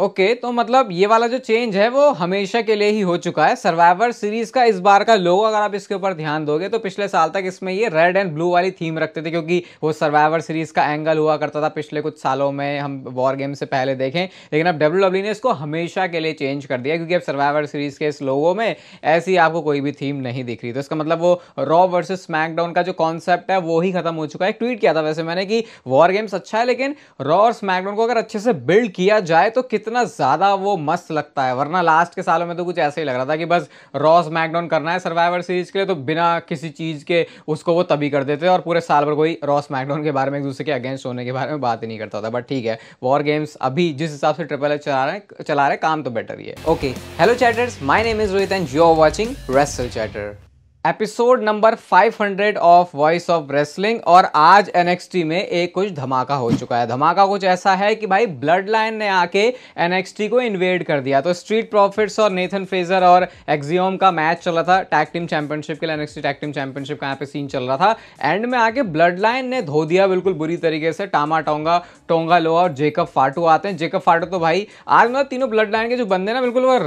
okay okay, तो मतलब ये वाला जो चेंज है वो हमेशा के लिए ही हो चुका है सर्वाइवर सीरीज का इस बार का लोगो अगर आप इसके ऊपर ध्यान दोगे तो पिछले साल तक इसमें ये रेड एंड ब्लू वाली थीम रखते थे क्योंकि वो सर्वाइवर सीरीज का एंगल हुआ करता था पिछले कुछ सालों में हम वॉर गेम से पहले देखें लेकिन अब डब्ल्यू e ने इसको हमेशा के लिए चेंज कर दिया क्योंकि अब सर्वाइवर सीरीज के इस लोगो में ऐसी आपको कोई भी थीम नहीं दिख रही तो इसका मतलब वो रॉ वर्सेज स्मैकडाउन का जो कॉन्सेप्ट है वो ही खत्म हो चुका है ट्वीट किया था वैसे मैंने कि वॉर गेम्स अच्छा है लेकिन रॉ और स्मैकडाउन को अगर अच्छे से बिल्ड किया जाए तो कितना इतना ज़्यादा वो मस्त लगता है वरना लास्ट के सालों में तो कुछ ऐसे ही लग रहा था कि बस रॉस मैकडाउन करना है सर्वाइवर सीरीज के लिए तो बिना किसी चीज़ के उसको वो तभी कर देते और पूरे साल भर कोई रॉस मैकडाउन के बारे में एक दूसरे के अगेंस्ट होने के बारे में बात ही नहीं करता था बट ठीक है वॉर गेम्स अभी जिस हिसाब से ट्रिपल एच चला रहे चला रहे काम तो बेटर ही है okay hello chatters my name is Rohit and you are watching wrestle chatter episode number 500 of voice of wrestling और आज एनएक्सटी में एक कुछ धमाका हो चुका है धमाका कुछ ऐसा है कि भाई ब्लड लाइन ने आके एनएक्सटी को इन्वेड कर दिया तो स्ट्रीट प्रॉफिट्स और नेथन फ्रेजर और एक्जियोम का मैच चल रहा था टैग टीम चैंपियनशिप के लिए एनएक्सटी टैग टीम चैंपियनशिप का यहाँ पे सीन चल रहा था एंड में आके ब्लड लाइन ने धो दिया बिल्कुल बुरी तरीके से टामा टोंगा टोंगा लोहा और जेकब फाटू आते हैं जेकब फाटू तो भाई आज मतलब तीनों ब्लड लाइन के जो बंदे ना बिल्कुल वो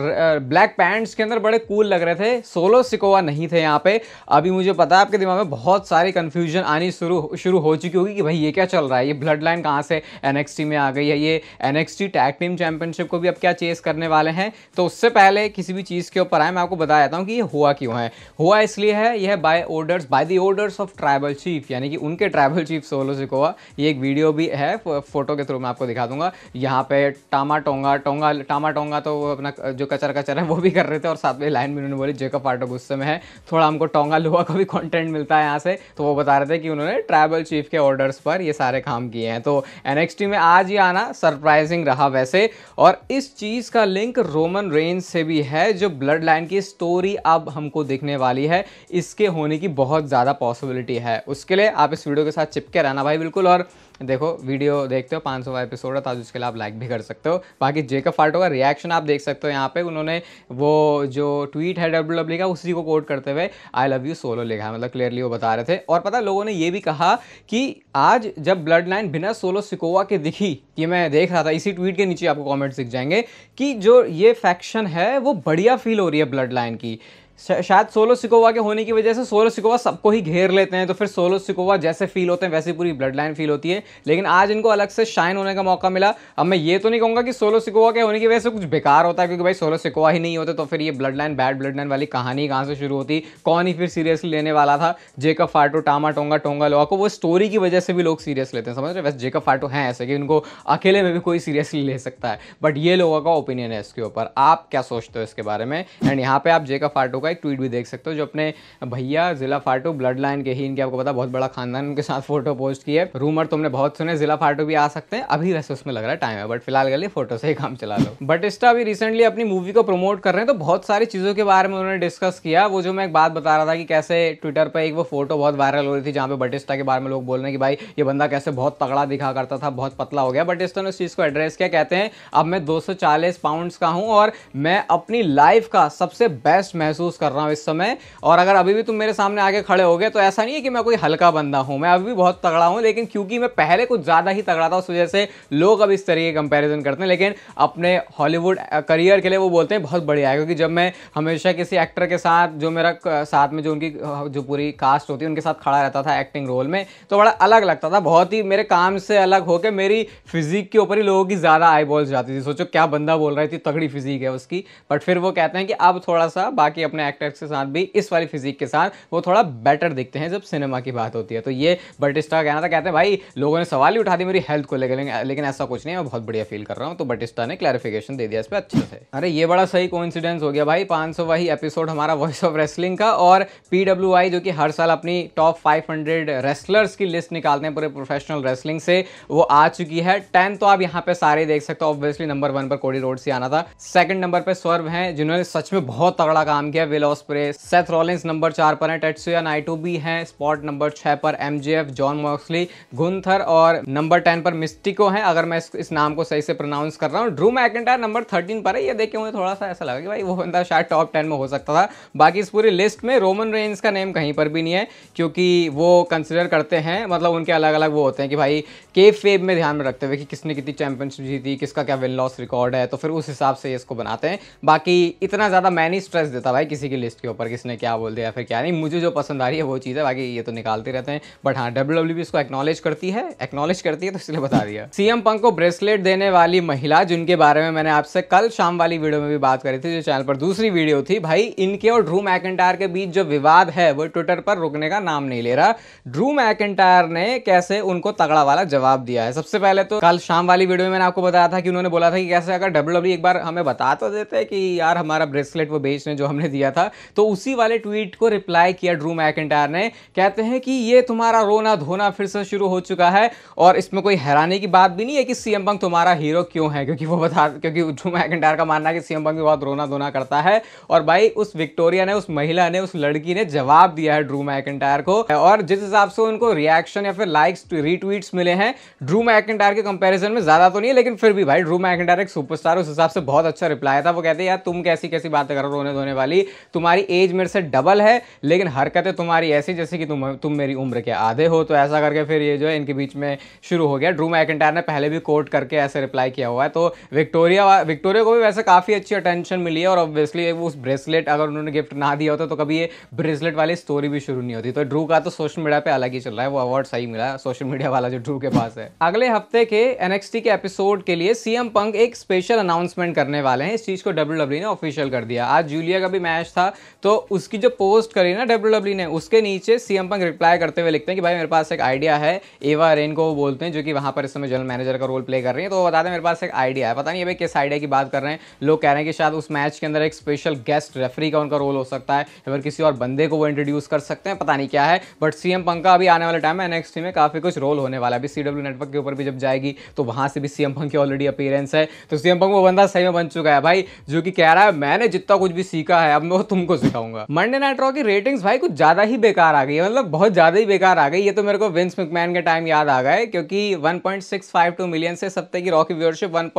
ब्लैक पैंट्स के अंदर बड़े कूल लग रहे थे सोलो सिकोवा नहीं थे यहाँ पे अभी मुझे पता है आपके दिमाग में बहुत सारी कन्फ्यूजन आनी शुरू शुरू हो चुकी होगी कि भाई ये क्या चल रहा है ये ब्लड लाइन कहाँ से एन में आ गई है ये एन टैग टीम चैंपियनशिप को भी अब क्या चेस करने वाले हैं तो उससे पहले किसी भी चीज़ के ऊपर आए मैं आपको बता देता हूँ कि ये हुआ क्यों है हुआ इसलिए है यह by orders by the orders of tribal chief यानी कि उनके ट्राइबल चीफ सोलो सिकोवा ये एक वीडियो भी है फोटो के थ्रू मैं आपको दिखा दूंगा यहाँ पे टामा टोंगा टोंगा टामा टोंगा तो अपना जो कचर कचर है वो भी कर रहे थे और साथ में लाइन में उन्होंने बोली जेकअप आर्टो गुस्से में है थोड़ा हम हमको टोंगा लुआ का भी कंटेंट मिलता है यहाँ से तो वो बता रहे थे कि उन्होंने ट्राइबल चीफ के ऑर्डर्स पर ये सारे काम किए हैं तो एन में आज ही आना सरप्राइजिंग रहा वैसे और इस चीज़ का लिंक रोमन रेंज से भी है जो ब्लड लाइन की स्टोरी अब हमको दिखने वाली है इसके होने की बहुत ज़्यादा पॉसिबिलिटी है उसके लिए आप इस वीडियो के साथ चिपके रहना भाई बिल्कुल और देखो वीडियो देखते हो पाँच सौ एपिसोड है ताज तो उसके लिए आप लाइक भी कर सकते हो बाकी जेकब फाल्टो का रिएक्शन आप देख सकते हो यहाँ पे उन्होंने वो जो ट्वीट है डब्ल्यू डब्ल्यू e का उसी को कोट करते हुए आई लव यू सोलो लिखा मतलब क्लियरली वो बता रहे थे और पता लोगों ने ये भी कहा कि आज जब ब्लड लाइन बिना सोलो सिकोवा के दिखी ये मैं देख रहा था इसी ट्वीट के नीचे आपको कॉमेंट दिख जाएंगे कि जो ये फैक्शन है वो बढ़िया फील हो रही है ब्लड लाइन की शायद सोलो सिकोवा के होने की वजह से सोलो सिकोवा सबको ही घेर लेते हैं तो फिर सोलो सिकोवा जैसे फील होते हैं वैसे पूरी ब्लड लाइन फील होती है लेकिन आज इनको अलग से शाइन होने का मौका मिला अब मैं ये तो नहीं कहूँगा कि सोलो सिकोवा के होने की वजह से कुछ बेकार होता है क्योंकि भाई सोलो सिकोवा ही नहीं होते तो फिर ये blood line bad blood line वाली कहानी कहाँ से शुरू होती कौन ही फिर सीरियसली लेने वाला था जेकब फाटो टामा टोंगा टोंगा लोहा को वो स्टोरी की वजह से भी लोग सीरियस लेते हैं समझ रहे वैसे जेकब फाटो हैं ऐसे कि इनको अकेले में भी कोई सीरियसली ले सकता है बट ये लोगों का ओपिनियन है इसके ऊपर आप क्या सोचते हो इसके बारे में एंड यहाँ पर आप जेकब फाटो का एक ट्वीट भी देख सकते हो जो अपने भैया जिला फाटू ब्लड लाइन के ही इनके आपको पता बहुत बड़ा खानदान उनके साथ फोटो पोस्ट की है रूमर तुमने बहुत सुने जिला फाटू भी आ सकते हैं अभी वैसे उसमें लग रहा है टाइम है बट फिलहाल के लिए फोटो से ही काम चला लो बटिस्टा अभी रिसेंटली अपनी मूवी को प्रमोट कर रहे हैं तो बहुत सारी चीज़ों के बारे में उन्होंने डिस्कस किया वो जो मैं एक बात बता रहा था कि कैसे ट्विटर पर एक वो फोटो बहुत वायरल हो रही थी जहाँ पे बटिस्टा के बारे में लोग बोल रहे हैं कि भाई ये बंदा कैसे बहुत तगड़ा दिखा करता था बहुत पतला हो गया बटिस्टा ने उस चीज़ को एड्रेस किया कहते हैं अब मैं 240 पाउंड्स का हूँ और मैं अपनी लाइफ का सबसे बेस्ट महसूस महसूस कर रहा हूँ इस समय और अगर अभी भी तुम मेरे सामने आके खड़े हो गए तो ऐसा नहीं है कि मैं कोई हल्का बंदा हूँ मैं अभी भी बहुत तगड़ा हूँ लेकिन क्योंकि मैं पहले कुछ ज़्यादा ही तगड़ा था उस वजह से लोग अब इस तरीके कंपेरिजन करते हैं लेकिन अपने हॉलीवुड करियर के लिए वो बोलते हैं बहुत बढ़िया है क्योंकि जब मैं हमेशा किसी एक्टर के साथ जो मेरा साथ में जो उनकी जो पूरी कास्ट होती है उनके साथ खड़ा रहता था एक्टिंग रोल में तो बड़ा अलग लगता था बहुत ही मेरे काम से अलग होकर मेरी फिजिक के ऊपर ही लोगों की ज़्यादा आई बॉल्स जाती थी सोचो क्या बंदा बोल रहा है तगड़ी फिजिक है उसकी बट फिर वो कहते हैं कि अब थोड़ा सा बाकी अपने एक्टर्स के साथ भी इस वाली फिजिक के साथ वो थोड़ा बेटर दिखते हैं जब सिनेमा की बात होती है तो ये बटिस्टा कहना था कहते हैं भाई लोगों ने सवाल ही उठा दी मेरी हेल्थ को लेकर लेकिन ऐसा कुछ नहीं मैं बहुत बढ़िया फील कर रहा हूँ तो बटिस्टा ने क्लैरिफिकेशन दे दिया इस पर अच्छे से अरे ये बड़ा सही कोइंसिडेंस हो गया भाई पाँच वही एपिसोड हमारा वॉइस ऑफ रेसलिंग का और पी जो कि हर साल अपनी टॉप फाइव रेसलर्स की लिस्ट निकालते हैं पूरे प्रोफेशनल रेसलिंग से वो आ चुकी है टेन तो आप यहाँ पे सारे देख सकते हो ऑब्वियसली नंबर वन पर कोडी रोड से आना था सेकंड नंबर पे स्वर्व हैं जिन्होंने सच में बहुत तगड़ा काम किया ऑस्प्रे सेथ रॉलिंस नंबर चार पर हैं टेट्सुया नाइटू भी हैं स्पॉट नंबर छः पर एम जॉन मॉक्सली गुंथर और नंबर टेन पर मिस्टिको हैं अगर मैं इस नाम को सही से प्रोनाउंस कर रहा हूँ ड्रू मैकेंटायर नंबर थर्टीन पर है ये देखे मुझे थोड़ा सा ऐसा लगा कि भाई वो बंदा शायद टॉप टेन में हो सकता था बाकी इस पूरी लिस्ट में रोमन रेंज का नेम कहीं पर भी नहीं है क्योंकि वो कंसिडर करते हैं मतलब उनके अलग अलग वो होते हैं कि भाई के फेब में ध्यान में रखते हुए कि किसने कितनी चैंपियनशिप जीती किसका क्या विन लॉस रिकॉर्ड है तो फिर उस हिसाब से इसको बनाते हैं बाकी इतना ज़्यादा मैं नहीं स्ट्रेस देता भाई किसी की लिस्ट के ऊपर किसने क्या बोल दिया फिर क्या नहीं मुझे जो पसंद आ रही है वो चीज़ है बाकी ये तो निकालते रहते हैं बट हाँ डब्ल्यू डब्ल्यू e इसको एक्नॉलेज करती है एक्नॉलेज करती है तो इसलिए बता दिया सीएम पंक को ब्रेसलेट देने वाली महिला जिनके बारे में मैंने आपसे कल शाम वाली वीडियो में भी बात करी थी जो चैनल पर दूसरी वीडियो थी भाई इनके और ड्रू मैकेंटायर के बीच जो विवाद है वो ट्विटर पर रुकने का नाम नहीं ले रहा ड्रू मैकेंटायर ने कैसे उनको तगड़ा वाला जवाब जवाब दिया है सबसे पहले तो कल शाम वाली वीडियो में मैंने आपको बताया था कि उन्होंने बोला था कि कैसे अगर डब्ल्यू एक बार हमें बता तो देते कि यार हमारा ब्रेसलेट वो बेचने जो हमने दिया था तो उसी वाले ट्वीट को रिप्लाई किया ड्रू मैकेंटायर ने कहते हैं कि ये तुम्हारा रोना धोना फिर से शुरू हो चुका है और इसमें कोई हैरानी की बात भी नहीं है कि सीएम पंक तुम्हारा हीरो क्यों है क्योंकि वो बता क्योंकि ड्रू मैकेंटायर का मानना है कि सीएम पंक भी बहुत रोना धोना करता है और भाई उस विक्टोरिया ने उस महिला ने उस लड़की ने जवाब दिया है ड्रू मैकेंटायर को और जिस हिसाब से उनको रिएक्शन या फिर लाइक्स रीट्वीट्स मिले हैं ड्रू मैकेंटायर के कंपैरिजन में ज़्यादा तो नहीं है लेकिन फिर भी भाई ड्रू मैकेंटायर एक सुपरस्टार उस हिसाब से बहुत अच्छा रिप्लाई था वो कहते यार तुम कैसी कैसी बातें करो रोने धोने वाली तुम्हारी एज मेरे से डबल है लेकिन हरकतें तुम्हारी ऐसी जैसे कि तुम तुम मेरी उम्र के आधे हो तो ऐसा करके फिर ये जो है इनके बीच में शुरू हो गया ड्रू मैकेंटायर ने पहले भी कोर्ट करके ऐसे रिप्लाई किया हुआ है तो विक्टोरिया विक्टोरिया को भी वैसे काफ़ी अच्छी अटेंशन मिली है और ऑब्वियसली उस ब्रेसलेट अगर उन्होंने गिफ्ट ना दिया होता तो कभी ये ब्रेसलेट वाली स्टोरी भी शुरू नहीं होती तो ड्रू का तो सोशल मीडिया पर अलग ही चल रहा है वो अवार्ड सही मिला सोशल मीडिया वाला जो ड्रू के पास पास है अगले हफ्ते के एनएक्सटी के एपिसोड के लिए सीएम पंक एक स्पेशल अनाउंसमेंट करने वाले हैं इस चीज़ को डब्ल्यू e ने ऑफिशियल कर दिया आज जूलिया का भी मैच था तो उसकी जो पोस्ट करी ना डब्ल्यू e ने उसके नीचे सीएम पंक रिप्लाई करते हुए लिखते हैं कि भाई मेरे पास एक आइडिया है एवा रेन को बोलते हैं जो कि वहां पर इस समय जनरल मैनेजर का रोल प्ले कर रही है तो वो बताते हैं मेरे पास एक आइडिया है पता नहीं भाई किस आइडिया की बात कर रहे हैं लोग कह रहे हैं कि शायद उस मैच के अंदर एक स्पेशल गेस्ट रेफरी का उनका रोल हो सकता है या फिर किसी और बंदे को वो इंट्रोड्यूस कर सकते हैं पता नहीं क्या है बट सीएम पंक का अभी आने वाले टाइम में एनएक्सटी में काफ़ी कुछ रोल होने वाला है अभी सी डब्ल्यू नेटवर्क के ऊपर भी जब जाएगी तो वहां से भी सीएम पंख की ऑलरेडी अपीयरेंस है तो सीएम पंख वो बंदा सही में बन चुका है भाई जो कि कह रहा है मैंने जितना कुछ भी सीखा है अब मैं वो तुमको सिखाऊंगा मंडे नाइट रॉ की रेटिंग्स भाई कुछ ज़्यादा ही बेकार आ गई मतलब बहुत ज़्यादा ही बेकार आ गई ये तो मेरे को विंस मिकमैन के टाइम याद आ गए क्योंकि वन मिलियन से सप्ताह की रॉकी व्यूअरशिप वन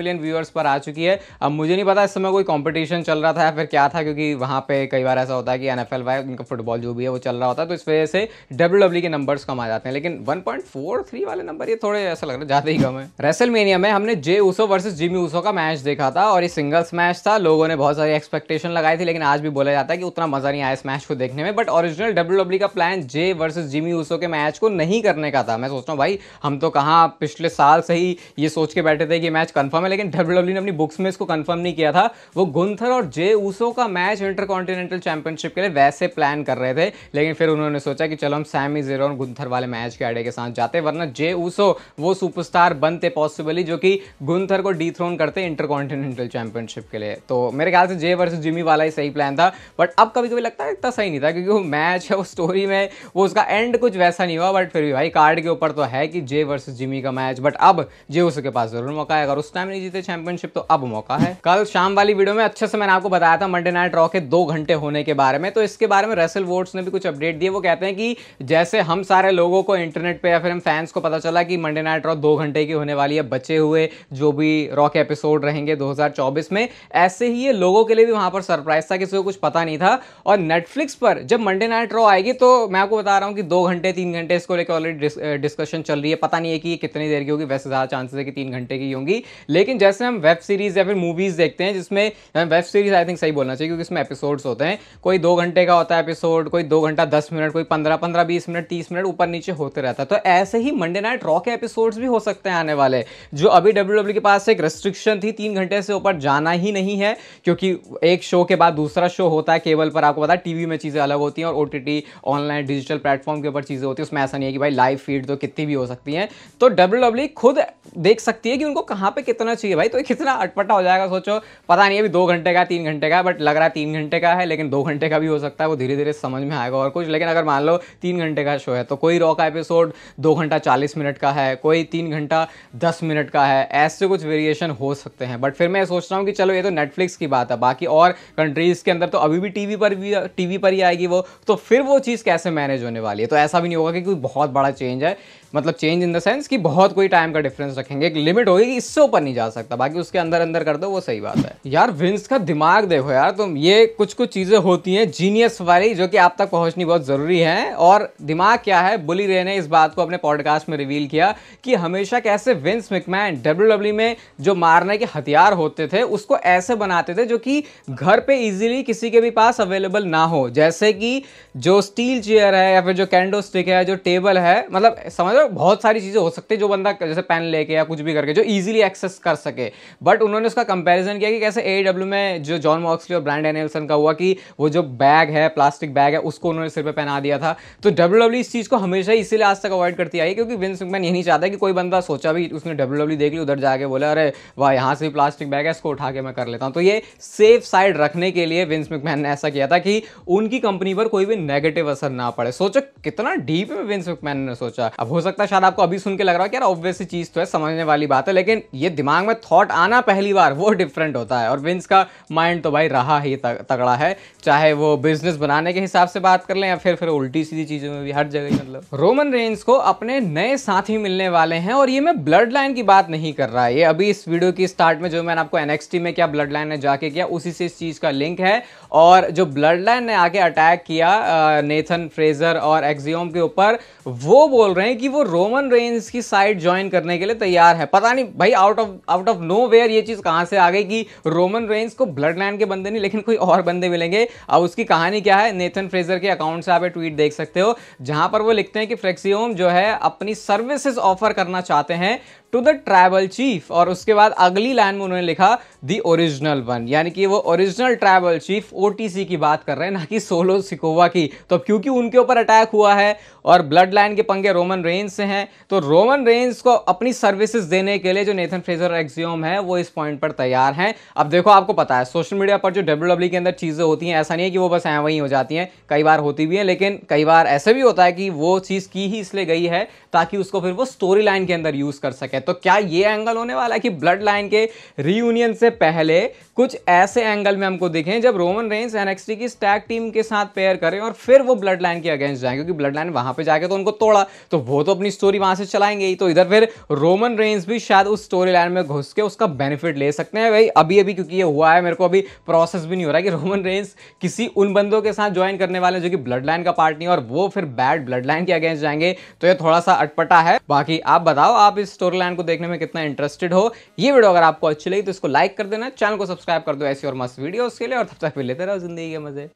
मिलियन व्यूअर्स पर आ चुकी है अब मुझे नहीं पता इस समय कोई कॉम्पिटिशन चल रहा था या फिर क्या था क्योंकि वहां पर कई बार ऐसा होता है कि एन एफ उनका फुटबॉल जो भी है वो चल रहा होता है तो इस वजह से डब्ल्यू e के नंबर्स कम आ जाते हैं लेकिन 1.43 वाले नंबर ये थोड़े ऐसा लग रहा है ज़्यादा ही कम है रेसलमेनिया में हमने Jey Uso versus Jimmy Uso का मैच देखा था और ये सिंगल्स मैच था लोगों ने बहुत सारी एक्सपेक्टेशन लगाई थी लेकिन आज भी बोला जाता है कि उतना मज़ा नहीं आया इस मैच को देखने में बट ओरिजिनल डब्ल्यू का plan Jey versus Jimmy Uso के मैच को नहीं करने का था मैं सोचता हूँ भाई हम तो कहाँ पिछले साल से ही ये सोच के बैठे थे कि मैच कन्फर्म है लेकिन डब्ल्यू e ने अपनी बुक्स में इसको कन्फर्म नहीं किया था वो गुंथर और जे ऊसो का मैच इंटरकॉन्टिनेंटल चैंपियनशिप के लिए वैसे प्लान कर रहे थे लेकिन फिर उन्होंने सोचा कि चलो हम सैमी जेरो और गुंथर वाले मैच के फ्राइडे के साथ जाते वरना जे ऊसो वो सुपरस्टार बनते पॉसिबली जो कि गुंथर को डीथ्रोन करते इंटरकॉन्टिनेंटल चैंपियनशिप के लिए तो मेरे ख्याल से जे वर्स जिमी वाला ही सही प्लान था बट अब कभी कभी लगता है इतना सही नहीं था क्योंकि वो मैच है वो स्टोरी में वो उसका एंड कुछ वैसा नहीं हुआ बट फिर भी भाई कार्ड के ऊपर तो है कि जे वर्स जिमी का मैच बट अब जे ऊसो के पास जरूर मौका है अगर उस टाइम नहीं जीते चैंपियनशिप तो अब मौका है कल शाम वाली वीडियो में अच्छे से मैंने आपको बताया था मंडे नाइट रॉ के दो घंटे होने के बारे में तो इसके बारे में रेसल वोट्स ने भी कुछ अपडेट दिए वो कहते हैं कि जैसे हम सारे लोगों को इंटर इंटरनेट पे या फिर हम फैंस को पता चला कि मंडे नाइट रॉ दो घंटे की होने वाली है बचे हुए जो भी रॉ के एपिसोड रहेंगे 2024 में ऐसे ही ये लोगों के लिए भी वहाँ पर सरप्राइज था किसी को कुछ पता नहीं था और नेटफ्लिक्स पर जब मंडे नाइट रॉ आएगी तो मैं आपको बता रहा हूँ कि दो घंटे तीन घंटे इसको लेकर ऑलरेडी डिस्कशन चल रही है पता नहीं है कि कितनी देर की होगी वैसे ज़्यादा चांसेस है कि तीन घंटे की होंगी लेकिन जैसे हम वेब सीरीज़ या फिर मूवीज़ देखते हैं जिसमें वेब सीरीज़ आई थिंक सही बोलना चाहिए क्योंकि इसमें एपिसोड्स होते हैं कोई दो घंटे का होता है एपिसोड कोई दो घंटा दस मिनट कोई पंद्रह पंद्रह बीस मिनट तीस मिनट ऊपर नीचे होते रहते रहता है तो ऐसे ही मंडे नाइट रॉ के एपिसोड्स भी हो सकते हैं आने वाले जो अभी डब्ल्यू e के पास एक रेस्ट्रिक्शन थी तीन घंटे से ऊपर जाना ही नहीं है क्योंकि एक शो के बाद दूसरा शो होता है केबल पर आपको पता है टीवी में चीज़ें अलग होती हैं और ओ ऑनलाइन डिजिटल प्लेटफॉर्म के ऊपर चीज़ें होती है उसमें ऐसा नहीं है कि भाई लाइव फीड तो कितनी भी हो सकती हैं तो डब्ल्यू e खुद देख सकती है कि उनको कहाँ पर कितना चाहिए भाई तो कितना अटपटा हो जाएगा सोचो पता नहीं अभी दो घंटे का तीन घंटे का बट लग रहा है तीन घंटे का है लेकिन दो घंटे का भी हो सकता है वो धीरे धीरे समझ में आएगा और कुछ लेकिन अगर मान लो तीन घंटे का शो है तो कोई रॉक एपिसोड एपिसोड दो घंटा चालीस मिनट का है कोई तीन घंटा दस मिनट का है ऐसे कुछ वेरिएशन हो सकते हैं बट फिर मैं सोच रहा हूँ कि चलो ये तो नेटफ्लिक्स की बात है बाकी और कंट्रीज़ के अंदर तो अभी भी टीवी पर भी टीवी पर ही आएगी वो तो फिर वो चीज़ कैसे मैनेज होने वाली है तो ऐसा भी नहीं होगा कि कोई बहुत बड़ा चेंज है मतलब चेंज इन द सेंस कि बहुत कोई टाइम का डिफरेंस रखेंगे एक लिमिट होगी कि इससे ऊपर नहीं जा सकता बाकी उसके अंदर अंदर कर दो वो सही बात है यार विंस का दिमाग देखो यार तुम ये कुछ कुछ चीज़ें होती हैं जीनियस वाली जो कि आप तक पहुंचनी बहुत ज़रूरी है और दिमाग क्या है बुली रे ने इस बात को अपने पॉडकास्ट में रिवील किया कि हमेशा कैसे विंस मिकमैन डब्ल्यू में जो मारने के हथियार होते थे उसको ऐसे बनाते थे जो कि घर पर ईजिली किसी के भी पास अवेलेबल ना हो जैसे कि जो स्टील चेयर है या फिर जो कैंडो स्टिक है जो टेबल है मतलब समझ मतलब बहुत सारी चीज़ें हो सकती है जो बंदा जैसे पेन लेके या कुछ भी करके जो इजीली एक्सेस कर सके बट उन्होंने उसका कंपैरिजन किया कि कैसे ए e में जो जॉन मॉक्सली और ब्रांड एनेल्सन का हुआ कि वो जो बैग है प्लास्टिक बैग है उसको उन्होंने सिर पर पहना दिया था तो डब्ल्यू e इस चीज़ को हमेशा इसीलिए आज तक अवॉइड करती आई है क्योंकि विंस मैन यही चाहता कि कोई बंदा सोचा भी उसने डब्ल्यू e देख ली उधर जाके बोले अरे वाह यहाँ से भी प्लास्टिक बैग है इसको उठा के मैं कर लेता हूँ तो ये सेफ साइड रखने के लिए विंस मैकमैन ने ऐसा किया था कि उनकी कंपनी पर कोई भी नेगेटिव असर ना पड़े सोचो कितना डीप विंस मैकमैन ने सोचा अब हो सकता सकता है शायद आपको अभी सुन के लग रहा हो कि यार ऑब्वियसली चीज़ तो है समझने वाली बात है लेकिन ये दिमाग में थॉट आना पहली बार वो डिफरेंट होता है और विंस का माइंड तो भाई रहा ही तगड़ा है चाहे वो बिजनेस बनाने के हिसाब से बात कर लें या फिर फिर उल्टी सीधी चीज़ों में भी हर जगह मतलब रोमन रेंज को अपने नए साथी मिलने वाले हैं और ये मैं ब्लड लाइन की बात नहीं कर रहा ये अभी इस वीडियो की स्टार्ट में जो मैंने आपको एनएक्सटी में क्या ब्लड लाइन ने जाके किया उसी से इस चीज़ का लिंक है और जो ब्लड लाइन ने आके अटैक किया नेथन फ्रेजर और एक्जियोम के ऊपर वो बोल रहे हैं कि वो वो रोमन रेंज की साइड ज्वाइन करने के लिए तैयार है पता नहीं भाई out of out of nowhere ये चीज़ कहां से आ गई कि रोमन रेंज को ब्लड लैंड के बंदे नहीं लेकिन कोई और बंदे मिलेंगे अब उसकी कहानी क्या है नेथन फ्रेजर के अकाउंट से आप ट्वीट देख सकते हो जहां पर वो लिखते हैं कि फ्लेक्सियोम जो है अपनी सर्विसेज ऑफर करना चाहते हैं टू द ट्राइबल चीफ और उसके बाद अगली लाइन में उन्होंने लिखा दी ओरिजिनल वन यानी कि वो ओरिजिनल ट्राइबल चीफ ओ की बात कर रहे हैं ना कि सोलो सिकोवा की तो अब क्योंकि उनके ऊपर अटैक हुआ है और ब्लड लाइन के पंगे रोमन रेंज से हैं तो रोमन रेंज को अपनी सर्विसेज देने के लिए जो नेथन फ्रेजर एक्सियोम है वो इस पॉइंट पर तैयार हैं अब देखो आपको पता है सोशल मीडिया पर जो डब्ल्यू e के अंदर चीज़ें होती हैं ऐसा नहीं है कि वो बस हैं वहीं हो जाती हैं कई बार होती भी हैं लेकिन कई बार ऐसे भी होता है कि वो चीज़ की ही इसलिए गई है ताकि उसको फिर वो स्टोरी लाइन के अंदर यूज़ कर सके है तो क्या ये एंगल होने वाला है कि ब्लड लाइन के रीयूनियन से पहले कुछ ऐसे एंगल में हमको दिखें जब रोमन रेंस एनएक्सटी की स्टैग टीम के साथ पेयर करें और फिर वो ब्लड लाइन के अगेंस्ट जाएं क्योंकि ब्लड लाइन वहां पे जाके तो उनको तोड़ा तो वो तो अपनी स्टोरी वहां से चलाएंगे ही तो इधर फिर रोमन रेंस भी शायद उस स्टोरी लाइन में घुस के उसका बेनिफिट ले सकते हैं भाई अभी अभी क्योंकि ये हुआ है मेरे को अभी प्रोसेस भी नहीं हो रहा है कि रोमन रेंस किसी उन बंदों के साथ ज्वाइन करने वाले जो कि ब्लड लाइन का पार्ट नहीं और वो फिर बैड ब्लड लाइन के अगेंस्ट जाएंगे तो ये थोड़ा सा अटपटा है बाकी आप बताओ आप इस स्टोरी लाइन प्लान को देखने में कितना इंटरेस्टेड हो ये वीडियो अगर आपको अच्छी लगी तो इसको लाइक कर देना चैनल को सब्सक्राइब कर दो ऐसी और मस्त वीडियो के लिए और तब तक भी लेते रहो जिंदगी के मजे